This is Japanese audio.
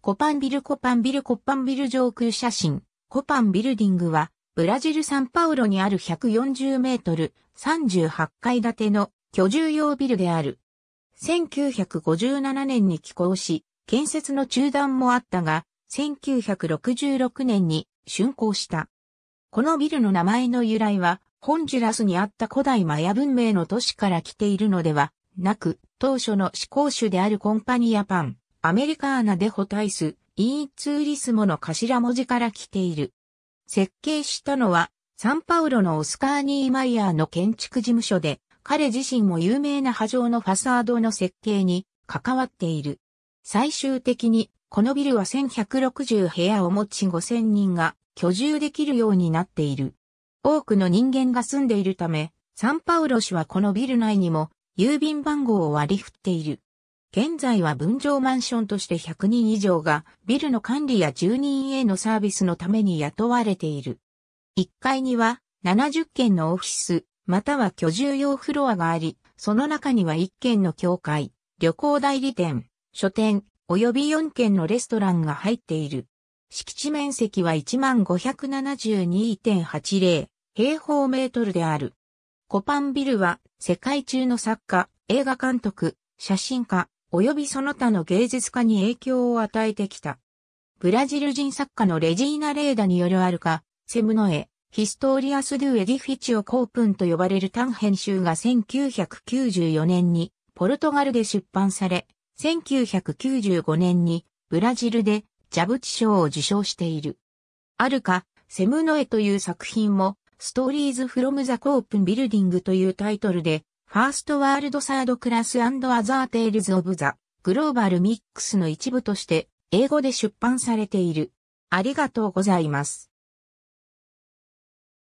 コパンビルコパンビルコパンビル上空写真、コパンビルディングは、ブラジル・サンパウロにある140メートル、38階建ての居住用ビルである。1957年に起工し、建設の中断もあったが、1966年に竣工した。このビルの名前の由来は、ホンジュラスにあった古代マヤ文明の都市から来ているのではなく、当初の思考主であるコンパニアパン、アメリカーナデホタイス、イーツーリスモの頭文字から来ている。設計したのは、サンパウロのオスカーニー・マイヤーの建築事務所で、彼自身も有名な波状のファサードの設計に関わっている。最終的に、このビルは1160部屋を持ち5000人が居住できるようになっている。多くの人間が住んでいるため、サンパウロ市はこのビル内にも郵便番号を割り振っている。現在は分譲マンションとして100人以上がビルの管理や住人へのサービスのために雇われている。1階には70軒のオフィス、または居住用フロアがあり、その中には1軒の教会、旅行代理店、書店、及び4軒のレストランが入っている。敷地面積は1572.80平方メートルである。コパンビルは世界中の作家、映画監督、写真家、及びその他の芸術家に影響を与えてきた。ブラジル人作家のレジーナ・レーダによるアルカ、セムノエ、ヒストーリアス・ドゥ・エディフィチオ・コープンと呼ばれる短編集が1994年にポルトガルで出版され、1995年にブラジルでジャブチ賞を受賞している。アルカ、セムノエという作品も、ストーリーズ・フロム・ザ・コープン・ビルディングというタイトルでファーストワールドサードクラスアザーテイルズ・オブ・ザ・グローバル・ミックスの一部として英語で出版されている。ありがとうございます。